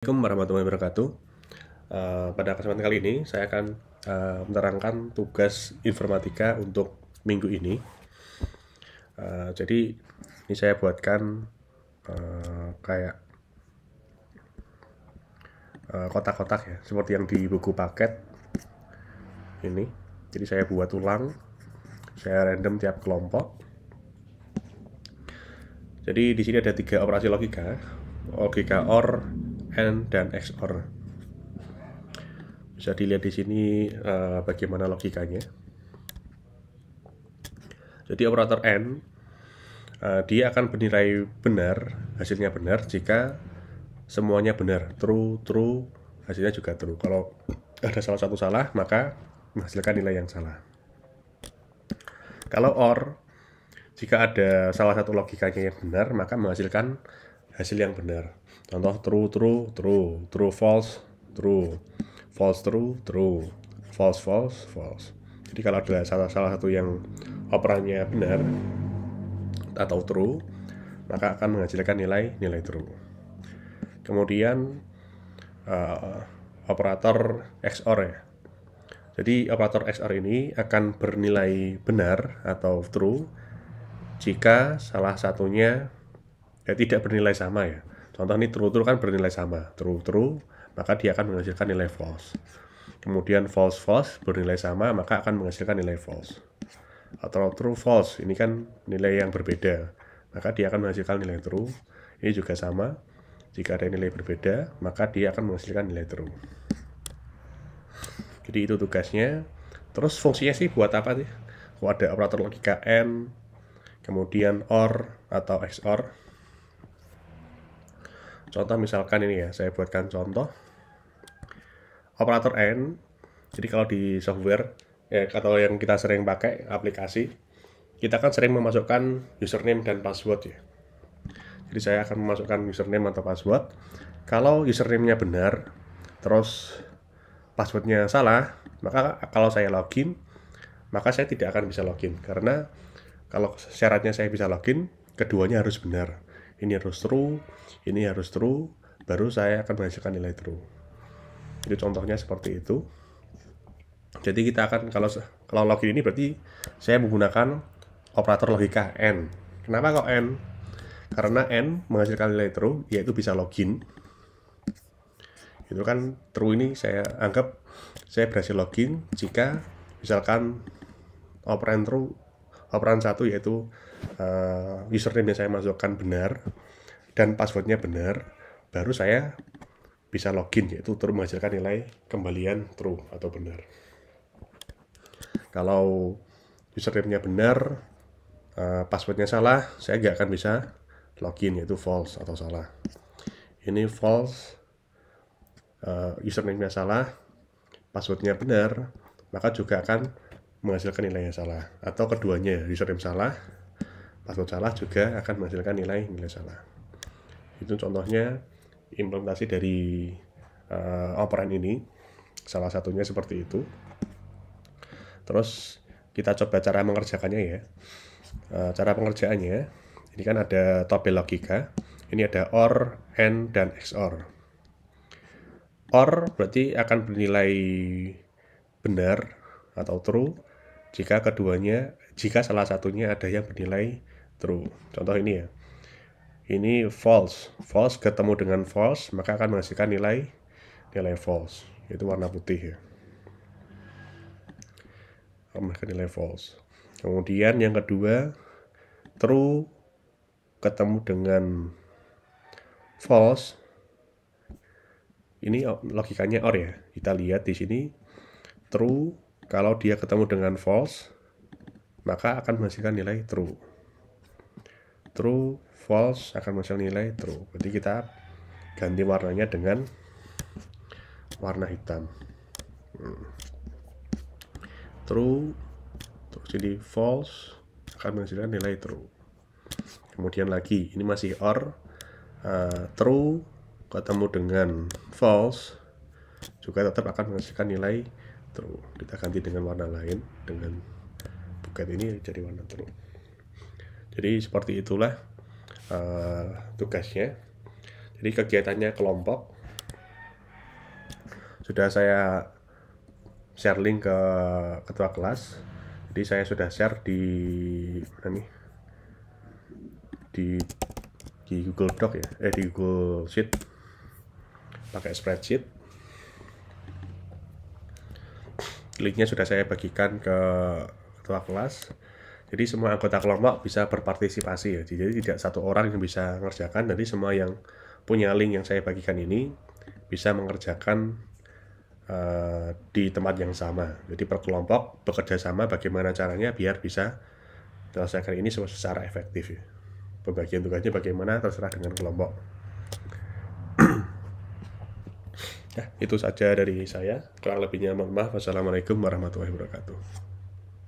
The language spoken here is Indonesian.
Assalamualaikum warahmatullahi wabarakatuh. Uh, pada kesempatan kali ini saya akan uh, menerangkan tugas informatika untuk minggu ini. Uh, jadi ini saya buatkan uh, kayak kotak-kotak uh, ya, seperti yang di buku paket ini. Jadi saya buat ulang, saya random tiap kelompok. Jadi di sini ada tiga operasi logika, logika OR N dan XOR bisa dilihat di sini uh, bagaimana logikanya jadi operator N uh, dia akan bernilai benar hasilnya benar jika semuanya benar true true hasilnya juga true kalau ada salah satu salah maka menghasilkan nilai yang salah kalau OR jika ada salah satu logikanya yang benar maka menghasilkan hasil yang benar contoh true true true true false true false true true false false false jadi kalau ada salah salah satu yang operannya benar atau true maka akan menghasilkan nilai nilai true kemudian uh, operator XOR ya jadi operator XOR ini akan bernilai benar atau true jika salah satunya ya tidak bernilai sama ya contoh ini true true kan bernilai sama true true maka dia akan menghasilkan nilai false kemudian false false bernilai sama maka akan menghasilkan nilai false atau true false ini kan nilai yang berbeda maka dia akan menghasilkan nilai true ini juga sama jika ada nilai berbeda maka dia akan menghasilkan nilai true jadi itu tugasnya terus fungsinya sih buat apa sih kalau ada operator logika n kemudian or atau xor Contoh misalkan ini ya, saya buatkan contoh operator n. Jadi kalau di software ya, atau yang kita sering pakai aplikasi, kita kan sering memasukkan username dan password ya. Jadi saya akan memasukkan username atau password. Kalau username-nya benar, terus passwordnya salah, maka kalau saya login, maka saya tidak akan bisa login karena kalau syaratnya saya bisa login, keduanya harus benar ini harus true ini harus true baru saya akan menghasilkan nilai true Jadi contohnya seperti itu jadi kita akan kalau kalau login ini berarti saya menggunakan operator logika n kenapa kok n karena n menghasilkan nilai true yaitu bisa login itu kan true ini saya anggap saya berhasil login jika misalkan operator true operan satu yaitu uh, eh, username yang saya masukkan benar dan passwordnya benar baru saya bisa login yaitu terus menghasilkan nilai kembalian true atau benar kalau username-nya benar uh, passwordnya salah saya nggak akan bisa login yaitu false atau salah ini false uh, username-nya salah passwordnya benar maka juga akan menghasilkan nilai yang salah atau keduanya user yang salah password salah juga akan menghasilkan nilai nilai salah itu contohnya implementasi dari uh, operan ini salah satunya seperti itu terus kita coba cara mengerjakannya ya uh, cara pengerjaannya ini kan ada tabel logika ini ada OR, n dan XOR OR berarti akan bernilai benar atau true jika keduanya jika salah satunya ada yang bernilai true. Contoh ini ya. Ini false. False ketemu dengan false maka akan menghasilkan nilai nilai false yaitu warna putih ya. Maka nilai false. Kemudian yang kedua true ketemu dengan false ini logikanya or ya. Kita lihat di sini true kalau dia ketemu dengan false, maka akan menghasilkan nilai true. True, false akan menghasilkan nilai true. Berarti kita ganti warnanya dengan warna hitam. Hmm. True, jadi false akan menghasilkan nilai true. Kemudian lagi, ini masih or uh, true ketemu dengan false juga tetap akan menghasilkan nilai true kita gitu. ganti dengan warna lain dengan buket ini jadi warna true jadi seperti itulah uh, tugasnya jadi kegiatannya kelompok sudah saya share link ke ketua kelas jadi saya sudah share di mana nih di di Google Doc ya eh di Google Sheet pakai spreadsheet linknya sudah saya bagikan ke ketua kelas jadi semua anggota kelompok bisa berpartisipasi ya jadi tidak satu orang yang bisa mengerjakan jadi semua yang punya link yang saya bagikan ini bisa mengerjakan uh, di tempat yang sama jadi per kelompok bekerja sama bagaimana caranya biar bisa selesaikan ini secara efektif ya. pembagian tugasnya bagaimana terserah dengan kelompok Ya, itu saja dari saya. Kurang lebihnya mohon maaf. Wassalamualaikum warahmatullahi wabarakatuh.